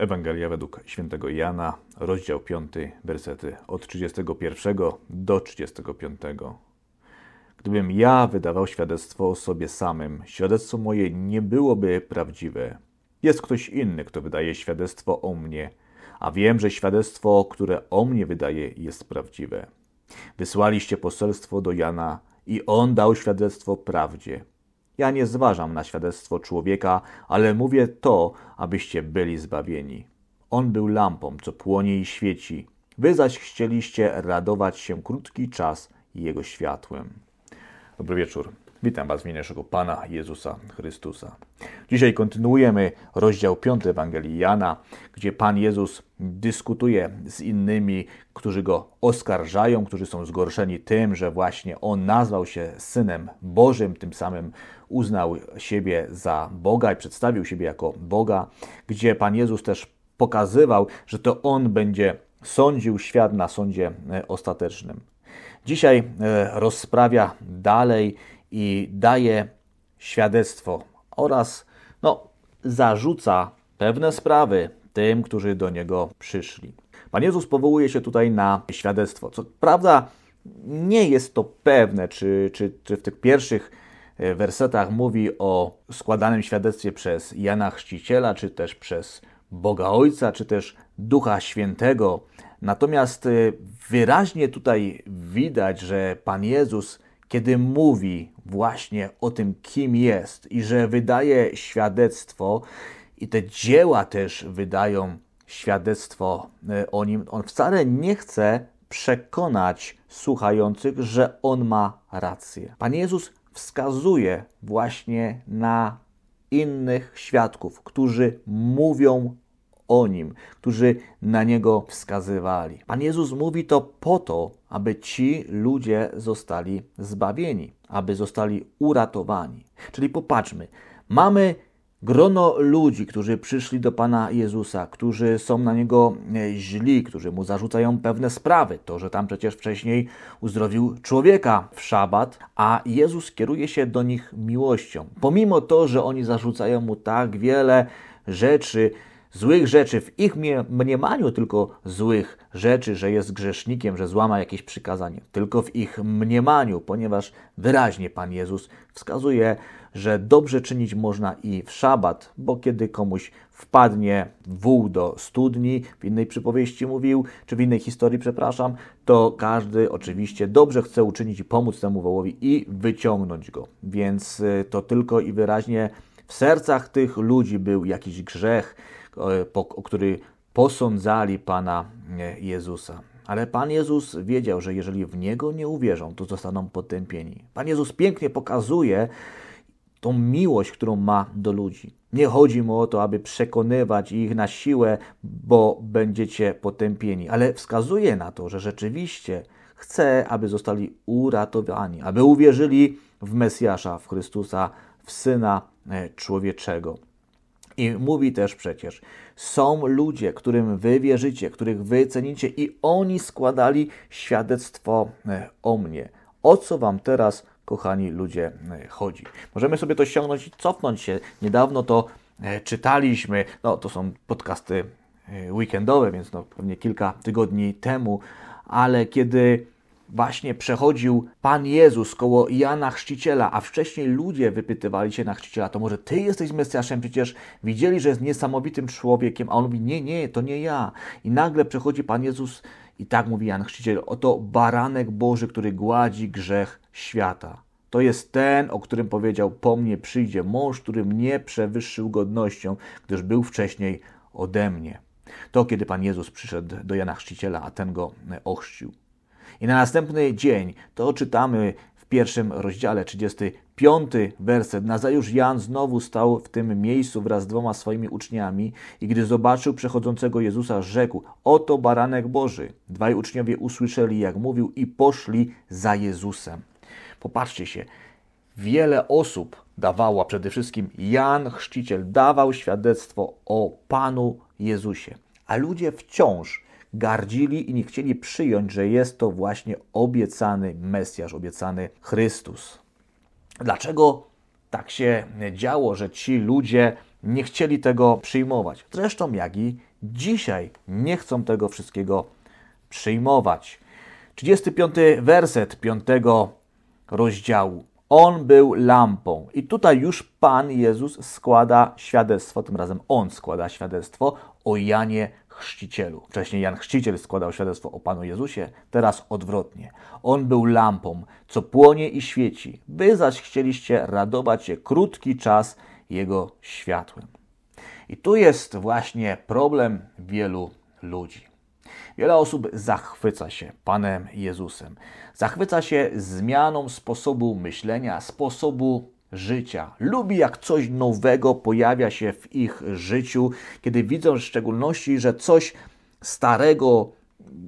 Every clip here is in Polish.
Ewangelia według świętego Jana, rozdział 5, wersety od 31 do 35. Gdybym ja wydawał świadectwo o sobie samym, świadectwo moje nie byłoby prawdziwe. Jest ktoś inny, kto wydaje świadectwo o mnie, a wiem, że świadectwo, które o mnie wydaje, jest prawdziwe. Wysłaliście poselstwo do Jana i on dał świadectwo prawdzie. Ja nie zważam na świadectwo człowieka, ale mówię to, abyście byli zbawieni. On był lampą, co płonie i świeci. Wy zaś chcieliście radować się krótki czas jego światłem. Dobry wieczór. Witam Was w imieniu naszego Pana Jezusa Chrystusa. Dzisiaj kontynuujemy rozdział 5 Ewangelii Jana, gdzie Pan Jezus dyskutuje z innymi, którzy go oskarżają, którzy są zgorszeni tym, że właśnie on nazwał się synem Bożym, tym samym uznał siebie za Boga i przedstawił siebie jako Boga, gdzie Pan Jezus też pokazywał, że to on będzie sądził świat na sądzie e, ostatecznym. Dzisiaj e, rozprawia dalej i daje świadectwo oraz no, zarzuca pewne sprawy tym, którzy do niego przyszli. Pan Jezus powołuje się tutaj na świadectwo. Co prawda, nie jest to pewne, czy, czy, czy w tych pierwszych e, wersetach mówi o składanym świadectwie przez Jana Chrzciciela, czy też przez Boga Ojca, czy też Ducha Świętego. Natomiast e, wyraźnie tutaj widać, że Pan Jezus kiedy mówi właśnie o tym, kim jest i że wydaje świadectwo, i te dzieła też wydają świadectwo e, o nim, on wcale nie chce przekonać słuchających, że on ma rację. Pan Jezus wskazuje właśnie na innych świadków, którzy mówią o nim, którzy na niego wskazywali. Pan Jezus mówi to po to, aby ci ludzie zostali zbawieni, aby zostali uratowani. Czyli popatrzmy, mamy grono ludzi, którzy przyszli do Pana Jezusa, którzy są na niego e, źli, którzy mu zarzucają pewne sprawy. To, że tam przecież wcześniej uzdrowił człowieka w szabat, a Jezus kieruje się do nich miłością. Pomimo to, że oni zarzucają mu tak wiele rzeczy, złych rzeczy, w ich mniemaniu tylko złych rzeczy, że jest grzesznikiem, że złama jakieś przykazanie, tylko w ich mniemaniu, ponieważ wyraźnie Pan Jezus wskazuje, że dobrze czynić można i w szabat, bo kiedy komuś wpadnie wół do studni, w innej przypowieści mówił, czy w innej historii, przepraszam, to każdy oczywiście dobrze chce uczynić i pomóc temu wołowi i wyciągnąć go. Więc y, to tylko i wyraźnie w sercach tych ludzi był jakiś grzech, o, który posądzali Pana e, Jezusa. Ale Pan Jezus wiedział, że jeżeli w Niego nie uwierzą, to zostaną potępieni. Pan Jezus pięknie pokazuje tą miłość, którą ma do ludzi. Nie chodzi mu o to, aby przekonywać ich na siłę, bo będziecie potępieni, ale wskazuje na to, że rzeczywiście chce, aby zostali uratowani, aby uwierzyli w Mesjasza, w Chrystusa, w Syna e, Człowieczego. I mówi też przecież, są ludzie, którym wy wierzycie, których wy cenicie i oni składali świadectwo e, o mnie. O co wam teraz, kochani ludzie, e, chodzi? Możemy sobie to ściągnąć i cofnąć się. Niedawno to e, czytaliśmy, no to są podcasty weekendowe, więc no, pewnie kilka tygodni temu, ale kiedy właśnie przechodził Pan Jezus koło Jana Chrzciciela, a wcześniej ludzie wypytywali się na Chrzciciela, to może Ty jesteś Mesjaszem? Przecież widzieli, że jest niesamowitym człowiekiem, a on mówi, nie, nie, to nie ja. I nagle przechodzi Pan Jezus i tak mówi Jan Chrzciciel, oto baranek Boży, który gładzi grzech świata. To jest ten, o którym powiedział: Po mnie przyjdzie mąż, który mnie przewyższył godnością, gdyż był wcześniej ode mnie. To kiedy Pan Jezus przyszedł do Jana Chrzciciela, a ten go ochrzcił. I na następny dzień to czytamy w pierwszym rozdziale 35 werset. Nazajutrz Jan znowu stał w tym miejscu wraz z dwoma swoimi uczniami i gdy zobaczył przechodzącego Jezusa, rzekł: Oto baranek Boży. Dwaj uczniowie usłyszeli, jak mówił, i poszli za Jezusem. Popatrzcie się, wiele osób dawała, przede wszystkim Jan Chrzciciel, dawał świadectwo o Panu Jezusie, a ludzie wciąż gardzili i nie chcieli przyjąć, że jest to właśnie obiecany Mesjasz, obiecany Chrystus. Dlaczego tak się działo, że ci ludzie nie chcieli tego przyjmować? Zresztą jak i dzisiaj nie chcą tego wszystkiego przyjmować. 35 werset 5 rozdziału. On był lampą. I tutaj już Pan Jezus składa świadectwo, tym razem On składa świadectwo o Janie Chrzcicielu. Wcześniej Jan Chrzciciel składał świadectwo o Panu Jezusie, teraz odwrotnie. On był lampą, co płonie i świeci. Wy zaś chcieliście radować się krótki czas Jego światłem. I tu jest właśnie problem wielu ludzi. Wiele osób zachwyca się Panem Jezusem. Zachwyca się zmianą sposobu myślenia, sposobu życia. Lubi, jak coś nowego pojawia się w ich życiu, kiedy widzą w szczególności, że coś starego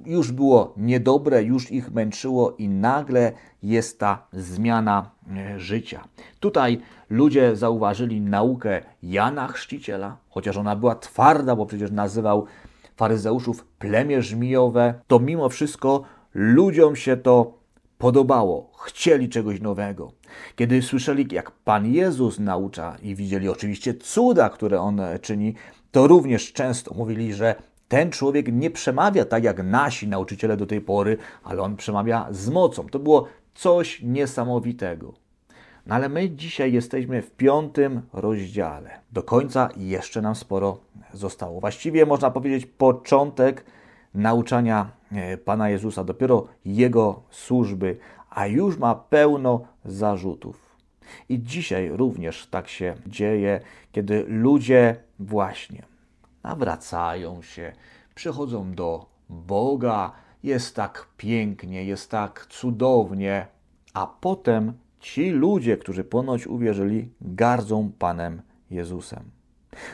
już było niedobre, już ich męczyło i nagle jest ta zmiana e, życia. Tutaj ludzie zauważyli naukę Jana Chrzciciela, chociaż ona była twarda, bo przecież nazywał faryzeuszów plemię żmijowe, to mimo wszystko ludziom się to podobało, chcieli czegoś nowego. Kiedy słyszeli, jak Pan Jezus naucza i widzieli oczywiście cuda, które On czyni, to również często mówili, że ten człowiek nie przemawia tak jak nasi nauczyciele do tej pory, ale on przemawia z mocą. To było coś niesamowitego. No ale my dzisiaj jesteśmy w piątym rozdziale. Do końca jeszcze nam sporo zostało. Właściwie można powiedzieć początek nauczania E, Pana Jezusa, dopiero Jego służby, a już ma pełno zarzutów. I dzisiaj również tak się dzieje, kiedy ludzie właśnie nawracają się, przychodzą do Boga, jest tak pięknie, jest tak cudownie, a potem ci ludzie, którzy ponoć uwierzyli, gardzą Panem Jezusem.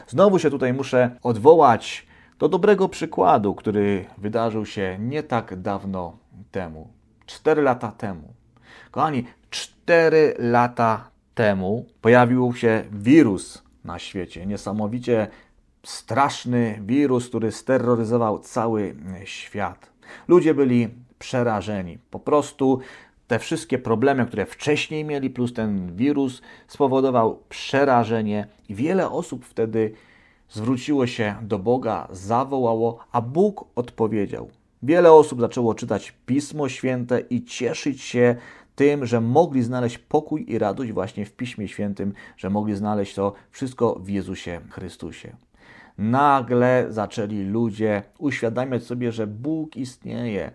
Znowu się tutaj muszę odwołać do dobrego przykładu, który wydarzył się nie tak dawno temu. Cztery lata temu. Kochani, cztery lata temu pojawił się wirus na świecie. Niesamowicie straszny wirus, który sterroryzował cały świat. Ludzie byli przerażeni. Po prostu te wszystkie problemy, które wcześniej mieli, plus ten wirus, spowodował przerażenie i wiele osób wtedy zwróciło się do Boga, zawołało, a Bóg odpowiedział. Wiele osób zaczęło czytać Pismo Święte i cieszyć się tym, że mogli znaleźć pokój i radość właśnie w Piśmie Świętym, że mogli znaleźć to wszystko w Jezusie Chrystusie. Nagle zaczęli ludzie uświadamiać sobie, że Bóg istnieje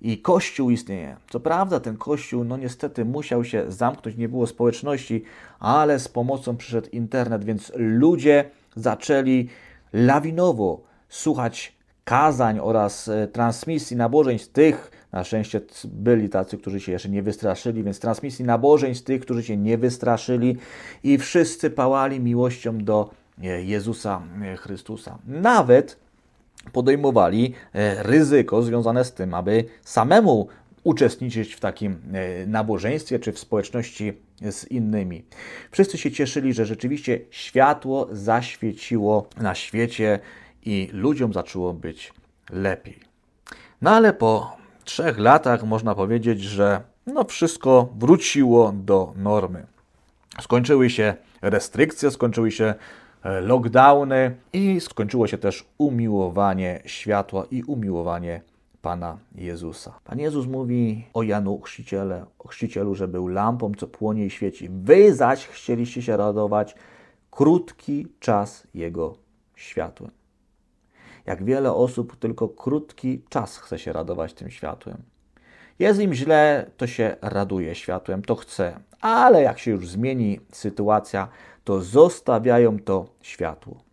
i Kościół istnieje. Co prawda, ten Kościół, no niestety, musiał się zamknąć, nie było społeczności, ale z pomocą przyszedł internet, więc ludzie zaczęli lawinowo słuchać kazań oraz e, transmisji z tych, na szczęście byli tacy, którzy się jeszcze nie wystraszyli, więc transmisji z tych, którzy się nie wystraszyli i wszyscy pałali miłością do e, Jezusa e, Chrystusa. Nawet podejmowali ryzyko związane z tym, aby samemu uczestniczyć w takim e, nabożeństwie czy w społeczności z innymi. Wszyscy się cieszyli, że rzeczywiście światło zaświeciło na świecie i ludziom zaczęło być lepiej. No ale po trzech latach można powiedzieć, że no wszystko wróciło do normy. Skończyły się restrykcje, skończyły się e, lockdowny i skończyło się też umiłowanie światła i umiłowanie Pana Jezusa. Pan Jezus mówi o Janu Chrzciciele, o Chrzcicielu, że był lampą, co płonie i świeci. Wy zaś chcieliście się radować krótki czas Jego światłem. Jak wiele osób tylko krótki czas chce się radować tym światłem. Jest im źle, to się raduje światłem, to chce, ale jak się już zmieni sytuacja, to zostawiają to światło.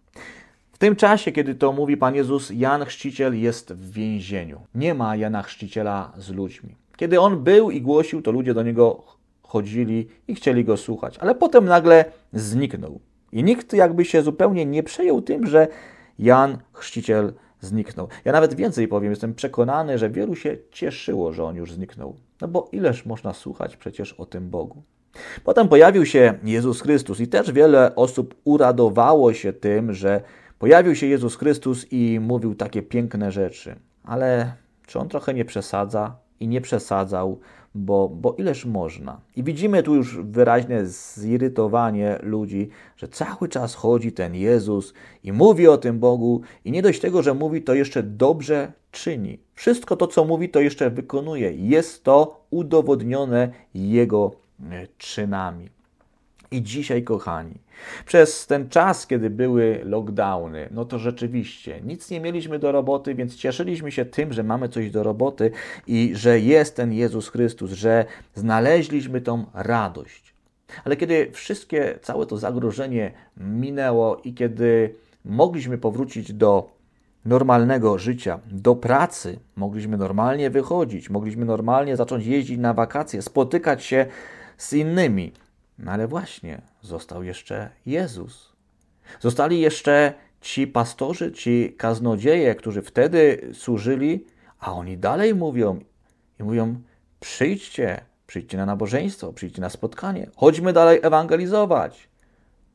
W tym czasie, kiedy to mówi Pan Jezus, Jan Chrzciciel jest w więzieniu. Nie ma Jana Chrzciciela z ludźmi. Kiedy on był i głosił, to ludzie do niego chodzili i chcieli go słuchać, ale potem nagle zniknął. I nikt jakby się zupełnie nie przejął tym, że Jan Chrzciciel zniknął. Ja nawet więcej powiem, jestem przekonany, że wielu się cieszyło, że on już zniknął. No bo ileż można słuchać przecież o tym Bogu. Potem pojawił się Jezus Chrystus i też wiele osób uradowało się tym, że Pojawił się Jezus Chrystus i mówił takie piękne rzeczy, ale czy on trochę nie przesadza? I nie przesadzał, bo, bo ileż można. I widzimy tu już wyraźne zirytowanie ludzi, że cały czas chodzi ten Jezus i mówi o tym Bogu, i nie dość tego, że mówi, to jeszcze dobrze czyni. Wszystko to, co mówi, to jeszcze wykonuje. Jest to udowodnione Jego e, czynami. I dzisiaj, kochani, przez ten czas, kiedy były lockdowny, no to rzeczywiście nic nie mieliśmy do roboty, więc cieszyliśmy się tym, że mamy coś do roboty i że jest ten Jezus Chrystus, że znaleźliśmy tą radość. Ale kiedy wszystkie, całe to zagrożenie minęło i kiedy mogliśmy powrócić do normalnego życia, do pracy, mogliśmy normalnie wychodzić, mogliśmy normalnie zacząć jeździć na wakacje, spotykać się z innymi, no ale właśnie, został jeszcze Jezus. Zostali jeszcze ci pastorzy, ci kaznodzieje, którzy wtedy służyli, a oni dalej mówią i mówią: przyjdźcie, przyjdźcie na nabożeństwo, przyjdźcie na spotkanie, chodźmy dalej ewangelizować.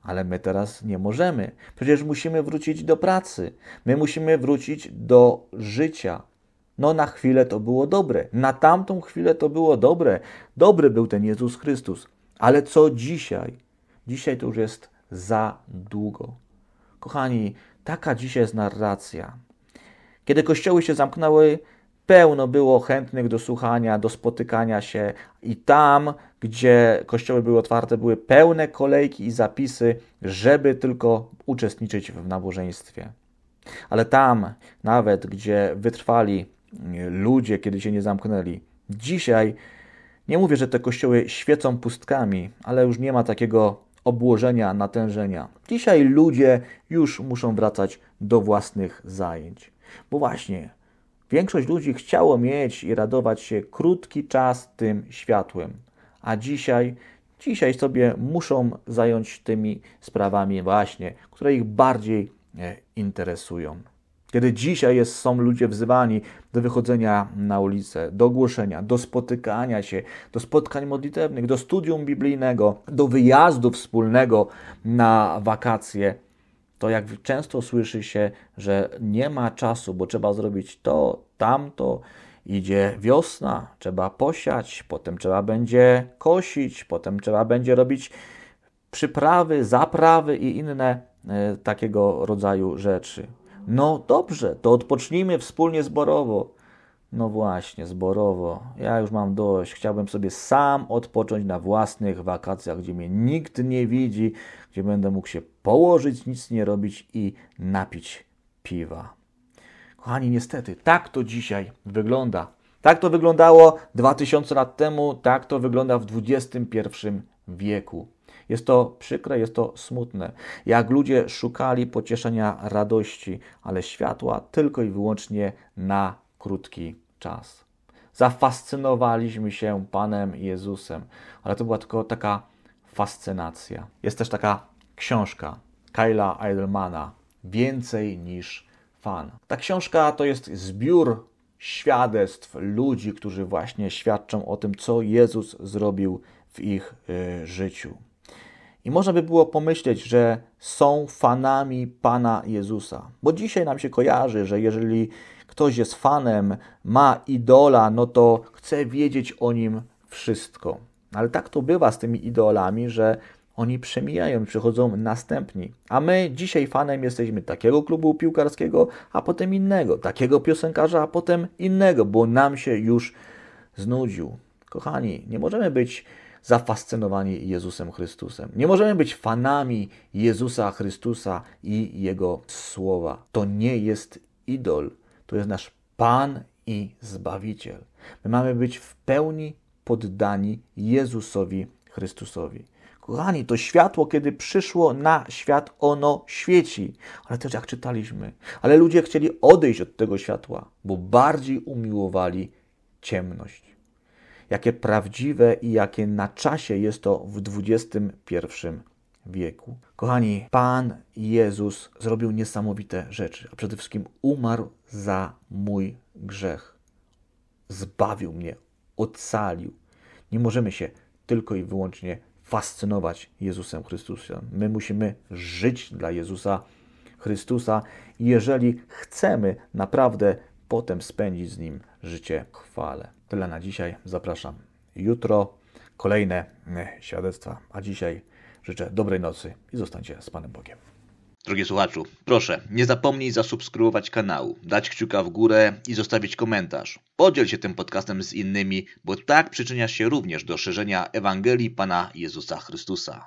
Ale my teraz nie możemy. Przecież musimy wrócić do pracy. My musimy wrócić do życia. No na chwilę to było dobre. Na tamtą chwilę to było dobre. Dobry był ten Jezus Chrystus. Ale co dzisiaj? Dzisiaj to już jest za długo. Kochani, taka dzisiaj jest narracja. Kiedy kościoły się zamknęły, pełno było chętnych do słuchania, do spotykania się, i tam, gdzie kościoły były otwarte, były pełne kolejki i zapisy, żeby tylko uczestniczyć w nabożeństwie. Ale tam, nawet gdzie wytrwali ludzie, kiedy się nie zamknęli, dzisiaj nie mówię, że te kościoły świecą pustkami, ale już nie ma takiego obłożenia, natężenia. Dzisiaj ludzie już muszą wracać do własnych zajęć. Bo właśnie, większość ludzi chciało mieć i radować się krótki czas tym światłem, a dzisiaj, dzisiaj sobie muszą zająć tymi sprawami właśnie, które ich bardziej e, interesują. Kiedy dzisiaj jest, są ludzie wzywani do wychodzenia na ulicę, do głoszenia, do spotykania się, do spotkań modlitewnych, do studium biblijnego, do wyjazdu wspólnego na wakacje, to jak często słyszy się, że nie ma czasu, bo trzeba zrobić to, tamto, idzie wiosna, trzeba posiać, potem trzeba będzie kosić, potem trzeba będzie robić przyprawy, zaprawy i inne y, takiego rodzaju rzeczy. No dobrze, to odpocznijmy wspólnie zborowo. No właśnie, zborowo. Ja już mam dość. Chciałbym sobie sam odpocząć na własnych wakacjach, gdzie mnie nikt nie widzi, gdzie będę mógł się położyć, nic nie robić i napić piwa. Kochani, niestety, tak to dzisiaj wygląda. Tak to wyglądało 2000 lat temu, tak to wygląda w XXI wieku. Jest to przykre, jest to smutne. Jak ludzie szukali pocieszenia radości, ale światła tylko i wyłącznie na krótki czas. Zafascynowaliśmy się Panem Jezusem, ale to była tylko taka fascynacja. Jest też taka książka Kyla Eidelmana Więcej niż fan. Ta książka to jest zbiór świadectw ludzi, którzy właśnie świadczą o tym, co Jezus zrobił w ich y, życiu. I można by było pomyśleć, że są fanami Pana Jezusa. Bo dzisiaj nam się kojarzy, że jeżeli ktoś jest fanem, ma idola, no to chce wiedzieć o nim wszystko. Ale tak to bywa z tymi idolami, że oni przemijają, przychodzą następni. A my dzisiaj fanem jesteśmy takiego klubu piłkarskiego, a potem innego, takiego piosenkarza, a potem innego, bo nam się już znudził. Kochani, nie możemy być zafascynowani Jezusem Chrystusem. Nie możemy być fanami Jezusa Chrystusa i Jego słowa. To nie jest idol, to jest nasz Pan i Zbawiciel. My mamy być w pełni poddani Jezusowi Chrystusowi. Kochani, to światło, kiedy przyszło na świat, ono świeci. Ale też jak czytaliśmy, ale ludzie chcieli odejść od tego światła, bo bardziej umiłowali ciemność jakie prawdziwe i jakie na czasie jest to w XXI wieku. Kochani, Pan Jezus zrobił niesamowite rzeczy, a przede wszystkim umarł za mój grzech. Zbawił mnie, ocalił. Nie możemy się tylko i wyłącznie fascynować Jezusem Chrystusem. My musimy żyć dla Jezusa Chrystusa, jeżeli chcemy naprawdę potem spędzić z Nim życie chwale. Tyle na dzisiaj. Zapraszam jutro. Kolejne e, świadectwa. A dzisiaj życzę dobrej nocy i zostańcie z Panem Bogiem. Drogie słuchaczu, proszę, nie zapomnij zasubskrybować kanału, dać kciuka w górę i zostawić komentarz. Podziel się tym podcastem z innymi, bo tak przyczynia się również do szerzenia Ewangelii Pana Jezusa Chrystusa.